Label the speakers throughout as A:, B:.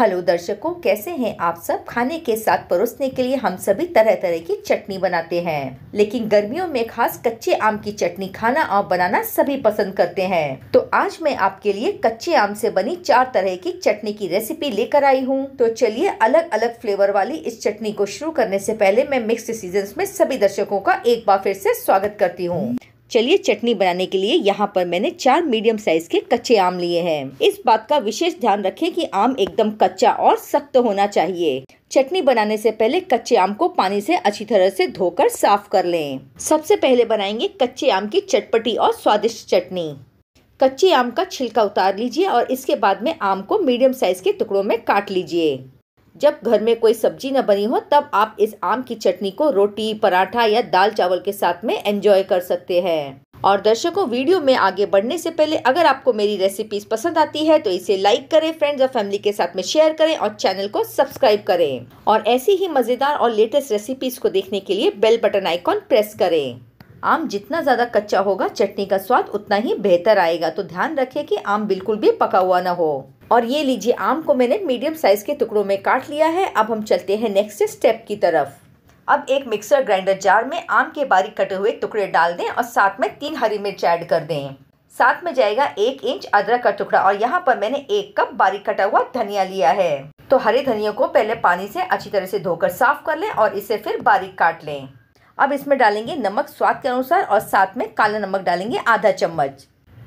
A: hello दर्शकों कैसे हैं आप सब खाने के साथ परोसने के लिए हम सभी तरह तरह की चटनी बनाते हैं लेकिन गर्मियों में खास कच्चे आम की चटनी खाना और बनाना सभी पसंद करते हैं तो आज मैं आपके लिए कच्चे आम से बनी चार तरह की चटनी की रेसिपी लेकर आई हूँ तो चलिए अलग अलग फ्लेवर वाली इस चटनी को शुरू करने से पहले मैं मिक्स सीजन में सभी दर्शकों का एक बार फिर से स्वागत करती हूँ चलिए चटनी बनाने के लिए यहाँ पर मैंने चार मीडियम साइज के कच्चे आम लिए हैं इस बात का विशेष ध्यान रखें कि आम एकदम कच्चा और सख्त होना चाहिए चटनी बनाने से पहले कच्चे आम को पानी से अच्छी तरह से धोकर साफ कर लें सबसे पहले बनाएंगे कच्चे आम की चटपटी और स्वादिष्ट चटनी कच्चे आम का छिलका उतार लीजिए और इसके बाद में आम को मीडियम साइज के टुकड़ों में काट लीजिए जब घर में कोई सब्जी न बनी हो तब आप इस आम की चटनी को रोटी पराठा या दाल चावल के साथ में एंजॉय कर सकते हैं और दर्शकों वीडियो में आगे बढ़ने से पहले अगर आपको मेरी रेसिपीज पसंद आती है तो इसे लाइक करें फ्रेंड्स और फैमिली के साथ में शेयर करें और चैनल को सब्सक्राइब करें और ऐसी ही मज़ेदार और लेटेस्ट रेसिपीज को देखने के लिए बेल बटन आइकॉन प्रेस करें आम जितना ज़्यादा कच्चा होगा चटनी का स्वाद उतना ही बेहतर आएगा तो ध्यान रखें कि आम बिल्कुल भी पका हुआ ना हो और ये लीजिए आम को मैंने मीडियम साइज़ के टुकड़ों में काट लिया है अब हम चलते हैं नेक्स्ट स्टेप की तरफ अब एक मिक्सर ग्राइंडर जार में आम के बारीक कटे हुए टुकड़े डाल दें और साथ में तीन हरी मिर्च ऐड कर दें साथ में जाएगा एक इंच अदरक का टुकड़ा और यहाँ पर मैंने एक कप बारीक कटा हुआ धनिया लिया है तो हरे धनिया को पहले पानी से अच्छी तरह से धोकर साफ कर लें और इसे फिर बारीक काट लें अब इसमें डालेंगे नमक स्वाद के अनुसार और साथ में काला नमक डालेंगे आधा चम्मच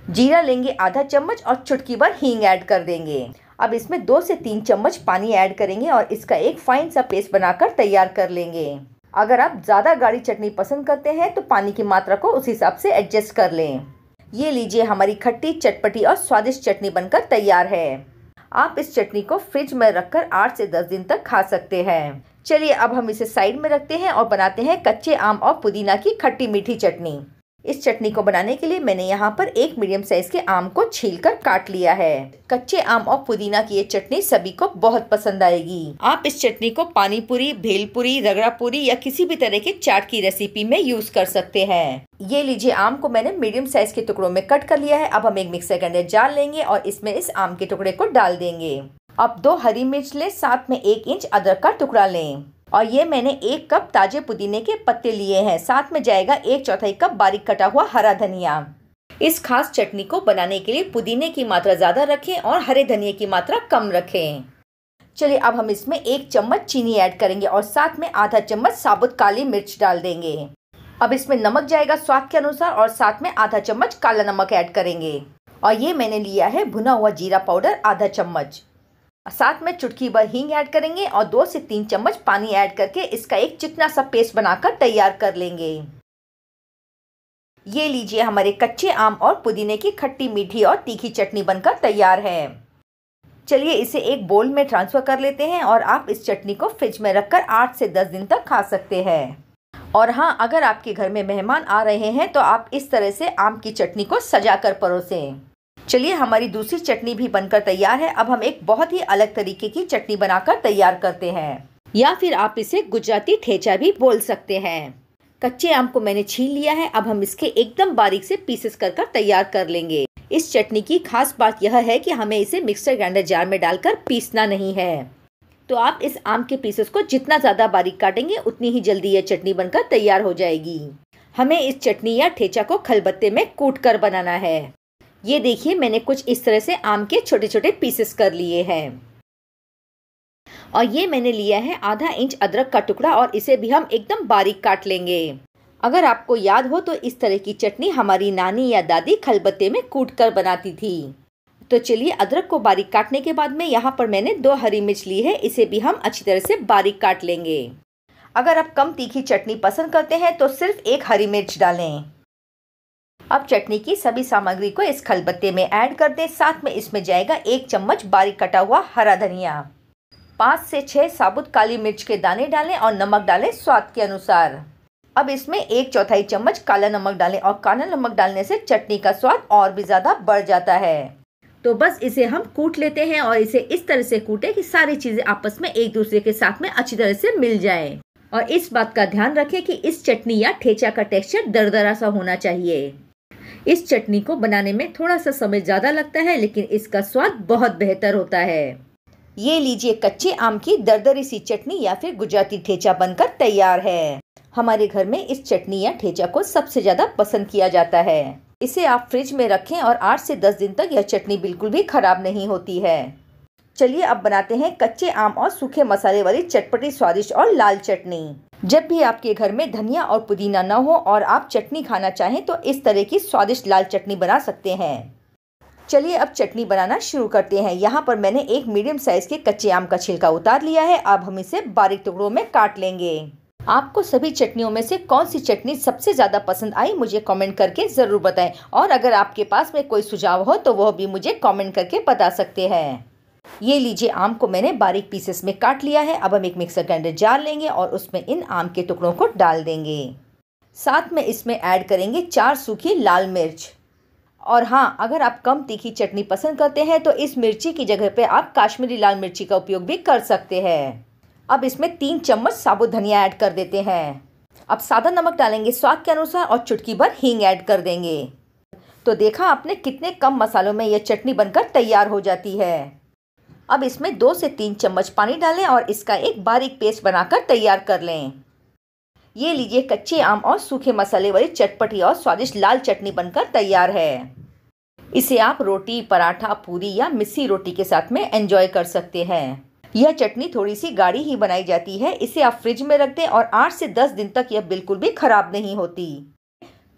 A: जीरा लेंगे आधा चम्मच और चुटकी भर हींग ऐड कर देंगे अब इसमें दो से तीन चम्मच पानी ऐड करेंगे और इसका एक फाइन सा पेस्ट बनाकर तैयार कर लेंगे अगर आप ज़्यादा गाढ़ी चटनी पसंद करते हैं तो पानी की मात्रा को उस हिसाब से एडजस्ट कर लें ये लीजिए हमारी खट्टी चटपटी और स्वादिष्ट चटनी बनकर तैयार है आप इस चटनी को फ्रिज में रखकर आठ से दस दिन तक खा सकते हैं चलिए अब हम इसे साइड में रखते हैं और बनाते हैं कच्चे आम और पुदीना की खट्टी मीठी चटनी इस चटनी को बनाने के लिए मैंने यहाँ पर एक मीडियम साइज के आम को छील कर काट लिया है कच्चे आम और पुदीना की ये चटनी सभी को बहुत पसंद आएगी आप इस चटनी को पानी पूरी भेलपुरी रगड़ा पूरी या किसी भी तरह के चाट की रेसिपी में यूज कर सकते हैं ये लीजिए आम को मैंने मीडियम साइज के टुकड़ों में कट कर लिया है अब हम एक मिक्सर के अंदर जाल लेंगे और इसमें इस आम के टुकड़े को डाल देंगे अब दो हरी मिर्च लें साथ में एक इंच अदरक का टुकड़ा लें और ये मैंने एक कप ताजे पुदीने के पत्ते लिए हैं साथ में जाएगा एक चौथाई कप बारीक कटा हुआ हरा धनिया इस खास चटनी को बनाने के लिए पुदीने की मात्रा ज़्यादा रखें और हरे धनिए की मात्रा कम रखें चलिए अब हम इसमें एक चम्मच चीनी ऐड करेंगे और साथ में आधा चम्मच साबुत काली मिर्च डाल देंगे अब इसमें नमक जाएगा स्वाद के अनुसार और साथ में आधा चम्मच काला नमक ऐड करेंगे और ये मैंने लिया है भुना हुआ जीरा पाउडर आधा चम्मच साथ में चुटकी भर हींग ऐड करेंगे और दो से तीन चम्मच पानी ऐड करके इसका एक चिकना सा पेस्ट बनाकर तैयार कर लेंगे ये लीजिए हमारे कच्चे आम और पुदीने की खट्टी मीठी और तीखी चटनी बनकर तैयार है चलिए इसे एक बोल में ट्रांसफ़र कर लेते हैं और आप इस चटनी को फ्रिज में रखकर आठ से दस दिन तक खा सकते हैं और हाँ अगर आपके घर में मेहमान आ रहे हैं तो आप इस तरह से आम की चटनी को सजा कर परोसें चलिए हमारी दूसरी चटनी भी बनकर तैयार है अब हम एक बहुत ही अलग तरीके की चटनी बनाकर तैयार करते हैं या फिर आप इसे गुजराती ठेचा भी बोल सकते हैं कच्चे आम को मैंने छीन लिया है अब हम इसके एकदम बारीक से पीसेस कर कर तैयार कर लेंगे इस चटनी की खास बात यह है कि हमें इसे मिक्सर ग्राइंडर जार में डालकर पीसना नहीं है तो आप इस आम के पीसेस को जितना ज़्यादा बारीक काटेंगे उतनी ही जल्दी यह चटनी बनकर तैयार हो जाएगी हमें इस चटनी या ठेचा को खलबत्ते में कूट कर बनाना है ये देखिए मैंने कुछ इस तरह से आम के छोटे छोटे पीसेस कर लिए हैं और ये मैंने लिया है आधा इंच अदरक का टुकड़ा और इसे भी हम एकदम बारीक काट लेंगे अगर आपको याद हो तो इस तरह की चटनी हमारी नानी या दादी खलबत्ते में कूट कर बनाती थी तो चलिए अदरक को बारीक काटने के बाद में यहाँ पर मैंने दो हरी मिर्च ली है इसे भी हम अच्छी तरह से बारीक काट लेंगे अगर आप कम तीखी चटनी पसंद करते हैं तो सिर्फ एक हरी मिर्च डालें अब चटनी की सभी सामग्री को इस खलबत्ते में ऐड कर दें साथ में इसमें जाएगा एक चम्मच बारीक कटा हुआ हरा धनिया पाँच से छः साबुत काली मिर्च के दाने डालें और नमक डालें स्वाद के अनुसार अब इसमें एक चौथाई चम्मच काला नमक डालें और काला नमक डालने से चटनी का स्वाद और भी ज़्यादा बढ़ जाता है तो बस इसे हम कूट लेते हैं और इसे इस तरह से कूटें कि सारी चीज़ें आपस में एक दूसरे के साथ में अच्छी तरह से मिल जाएं और इस बात का ध्यान रखें कि इस चटनी या ठेचा का टेक्सचर दरदरा सा होना चाहिए इस चटनी को बनाने में थोड़ा सा समय ज़्यादा लगता है लेकिन इसका स्वाद बहुत बेहतर होता है ये लीजिए कच्चे आम की दरदरी सी चटनी या फिर गुजराती ठेचा बनकर तैयार है हमारे घर में इस चटनी या ठेचा को सबसे ज़्यादा पसंद किया जाता है इसे आप फ्रिज में रखें और आठ से दस दिन तक यह चटनी बिल्कुल भी खराब नहीं होती है चलिए अब बनाते हैं कच्चे आम और सूखे मसाले वाली चटपटी स्वादिष्ट और लाल चटनी जब भी आपके घर में धनिया और पुदीना न हो और आप चटनी खाना चाहें तो इस तरह की स्वादिष्ट लाल चटनी बना सकते हैं चलिए अब चटनी बनाना शुरू करते हैं यहाँ पर मैंने एक मीडियम साइज़ के कच्चे आम का छिलका उतार लिया है अब हम इसे बारीक टुकड़ों में काट लेंगे आपको सभी चटनियों में से कौन सी चटनी सबसे ज़्यादा पसंद आई मुझे कमेंट करके ज़रूर बताएं और अगर आपके पास में कोई सुझाव हो तो वह भी मुझे कमेंट करके बता सकते हैं ये लीजिए आम को मैंने बारीक पीसेस में काट लिया है अब हम एक मिक्सर ग्राइंडर जार लेंगे और उसमें इन आम के टुकड़ों को डाल देंगे साथ में इसमें ऐड करेंगे चार सूखी लाल मिर्च और हाँ अगर आप कम तीखी चटनी पसंद करते हैं तो इस मिर्ची की जगह पे आप काश्मीरी लाल मिर्ची का उपयोग भी कर सकते हैं अब इसमें तीन चम्मच साबुत धनिया ऐड कर देते हैं अब सादा नमक डालेंगे स्वाद के अनुसार और चुटकी भर हींग ऐड कर देंगे तो देखा आपने कितने कम मसालों में यह चटनी बनकर तैयार हो जाती है अब इसमें दो से तीन चम्मच पानी डालें और इसका एक बारीक पेस्ट बनाकर तैयार कर लें ये लीजिए कच्चे आम और सूखे मसाले वाली चटपटी और स्वादिष्ट लाल चटनी बनकर तैयार है इसे आप रोटी पराठा पूरी या मिस्सी रोटी के साथ में एंजॉय कर सकते हैं यह चटनी थोड़ी सी गाढ़ी ही बनाई जाती है इसे आप फ्रिज में रख दें और आठ से दस दिन तक यह बिल्कुल भी खराब नहीं होती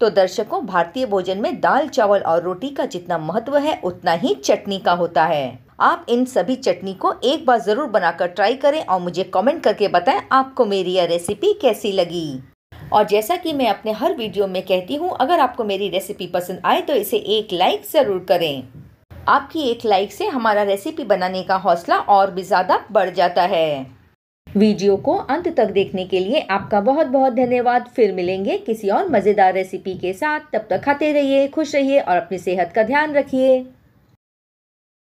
A: तो दर्शकों भारतीय भोजन में दाल चावल और रोटी का जितना महत्व है उतना ही चटनी का होता है आप इन सभी चटनी को एक बार ज़रूर बनाकर ट्राई करें और मुझे कमेंट करके बताएं आपको मेरी यह रेसिपी कैसी लगी और जैसा कि मैं अपने हर वीडियो में कहती हूँ अगर आपको मेरी रेसिपी पसंद आए तो इसे एक लाइक ज़रूर करें आपकी एक लाइक से हमारा रेसिपी बनाने का हौसला और भी ज़्यादा बढ़ जाता है वीडियो को अंत तक देखने के लिए आपका बहुत बहुत धन्यवाद फिर मिलेंगे किसी और मज़ेदार रेसिपी के साथ तब तक खाते रहिए खुश रहिए और अपनी सेहत का ध्यान रखिए